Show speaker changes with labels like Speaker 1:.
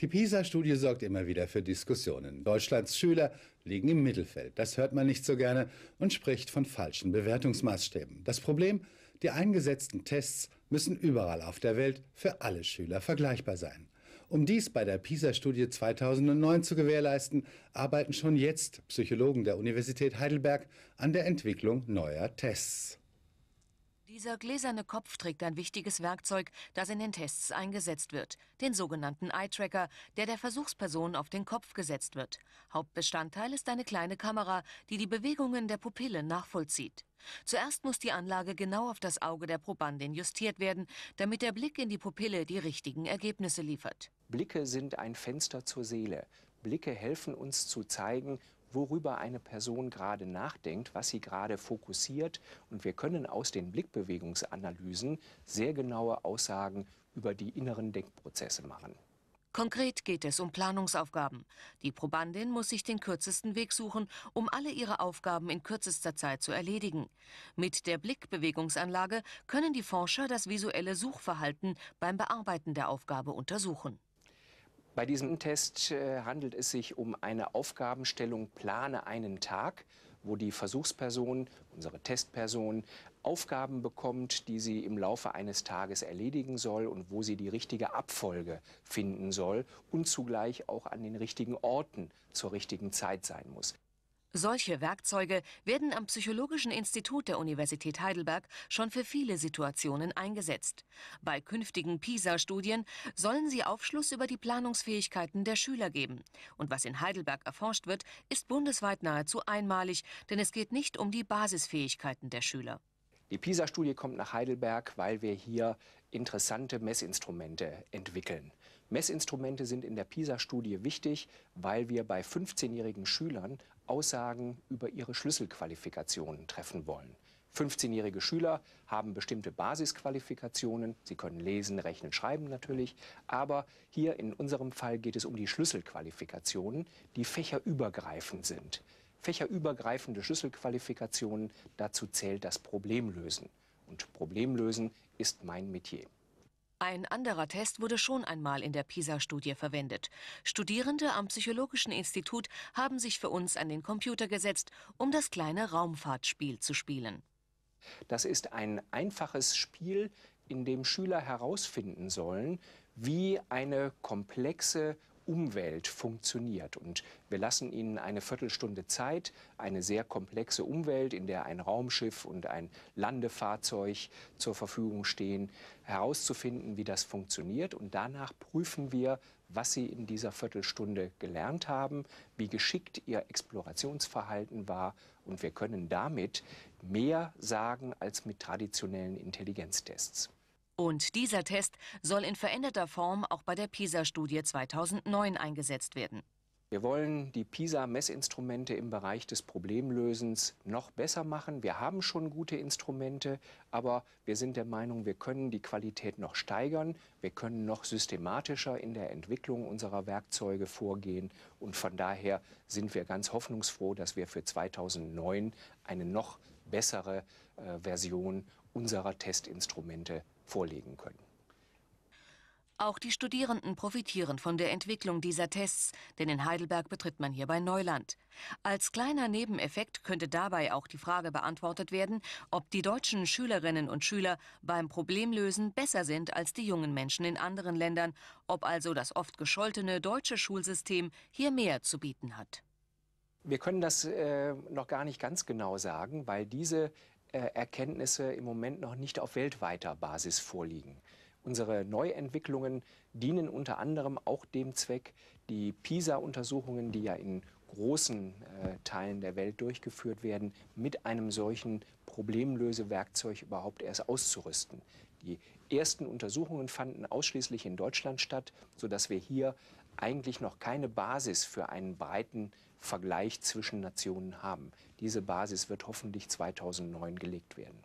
Speaker 1: Die PISA-Studie sorgt immer wieder für Diskussionen. Deutschlands Schüler liegen im Mittelfeld. Das hört man nicht so gerne und spricht von falschen Bewertungsmaßstäben. Das Problem, die eingesetzten Tests müssen überall auf der Welt für alle Schüler vergleichbar sein. Um dies bei der PISA-Studie 2009 zu gewährleisten, arbeiten schon jetzt Psychologen der Universität Heidelberg an der Entwicklung neuer Tests.
Speaker 2: Dieser gläserne Kopf trägt ein wichtiges Werkzeug, das in den Tests eingesetzt wird, den sogenannten Eye-Tracker, der der Versuchsperson auf den Kopf gesetzt wird. Hauptbestandteil ist eine kleine Kamera, die die Bewegungen der Pupille nachvollzieht. Zuerst muss die Anlage genau auf das Auge der Probandin justiert werden, damit der Blick in die Pupille die richtigen Ergebnisse liefert.
Speaker 1: Blicke sind ein Fenster zur Seele. Blicke helfen uns zu zeigen, worüber eine Person gerade nachdenkt, was sie gerade fokussiert. Und wir können aus den Blickbewegungsanalysen sehr genaue Aussagen über die inneren Denkprozesse machen.
Speaker 2: Konkret geht es um Planungsaufgaben. Die Probandin muss sich den kürzesten Weg suchen, um alle ihre Aufgaben in kürzester Zeit zu erledigen. Mit der Blickbewegungsanlage können die Forscher das visuelle Suchverhalten beim Bearbeiten der Aufgabe untersuchen.
Speaker 1: Bei diesem Test äh, handelt es sich um eine Aufgabenstellung Plane einen Tag, wo die Versuchsperson, unsere Testperson, Aufgaben bekommt, die sie im Laufe eines Tages erledigen soll und wo sie die richtige Abfolge finden soll und zugleich auch an den richtigen Orten zur richtigen Zeit sein muss.
Speaker 2: Solche Werkzeuge werden am Psychologischen Institut der Universität Heidelberg schon für viele Situationen eingesetzt. Bei künftigen PISA-Studien sollen sie Aufschluss über die Planungsfähigkeiten der Schüler geben. Und was in Heidelberg erforscht wird, ist bundesweit nahezu einmalig, denn es geht nicht um die Basisfähigkeiten der Schüler.
Speaker 1: Die PISA-Studie kommt nach Heidelberg, weil wir hier interessante Messinstrumente entwickeln. Messinstrumente sind in der PISA-Studie wichtig, weil wir bei 15-jährigen Schülern Aussagen über ihre Schlüsselqualifikationen treffen wollen. 15-jährige Schüler haben bestimmte Basisqualifikationen. Sie können lesen, rechnen, schreiben natürlich. Aber hier in unserem Fall geht es um die Schlüsselqualifikationen, die fächerübergreifend sind. Fächerübergreifende Schlüsselqualifikationen, dazu zählt das Problemlösen. Und Problemlösen ist mein Metier.
Speaker 2: Ein anderer Test wurde schon einmal in der PISA-Studie verwendet. Studierende am Psychologischen Institut haben sich für uns an den Computer gesetzt, um das kleine Raumfahrtspiel zu spielen.
Speaker 1: Das ist ein einfaches Spiel, in dem Schüler herausfinden sollen, wie eine komplexe Umwelt funktioniert. Und wir lassen Ihnen eine Viertelstunde Zeit, eine sehr komplexe Umwelt, in der ein Raumschiff und ein Landefahrzeug zur Verfügung stehen, herauszufinden, wie das funktioniert. Und danach prüfen wir, was Sie in dieser Viertelstunde gelernt haben, wie geschickt Ihr Explorationsverhalten war. Und wir können damit mehr sagen als mit traditionellen Intelligenztests.
Speaker 2: Und dieser Test soll in veränderter Form auch bei der PISA-Studie 2009 eingesetzt werden.
Speaker 1: Wir wollen die PISA-Messinstrumente im Bereich des Problemlösens noch besser machen. Wir haben schon gute Instrumente, aber wir sind der Meinung, wir können die Qualität noch steigern. Wir können noch systematischer in der Entwicklung unserer Werkzeuge vorgehen. Und von daher sind wir ganz hoffnungsfroh, dass wir für 2009 eine noch bessere äh, Version unserer Testinstrumente vorlegen können.
Speaker 2: Auch die Studierenden profitieren von der Entwicklung dieser Tests, denn in Heidelberg betritt man hierbei Neuland. Als kleiner Nebeneffekt könnte dabei auch die Frage beantwortet werden, ob die deutschen Schülerinnen und Schüler beim Problemlösen besser sind als die jungen Menschen in anderen Ländern, ob also das oft gescholtene deutsche Schulsystem hier mehr zu bieten hat.
Speaker 1: Wir können das äh, noch gar nicht ganz genau sagen, weil diese äh, Erkenntnisse im Moment noch nicht auf weltweiter Basis vorliegen. Unsere Neuentwicklungen dienen unter anderem auch dem Zweck, die PISA-Untersuchungen, die ja in großen äh, Teilen der Welt durchgeführt werden, mit einem solchen Problemlösewerkzeug überhaupt erst auszurüsten. Die ersten Untersuchungen fanden ausschließlich in Deutschland statt, sodass wir hier eigentlich noch keine Basis für einen breiten Vergleich zwischen Nationen haben. Diese Basis wird hoffentlich 2009 gelegt werden.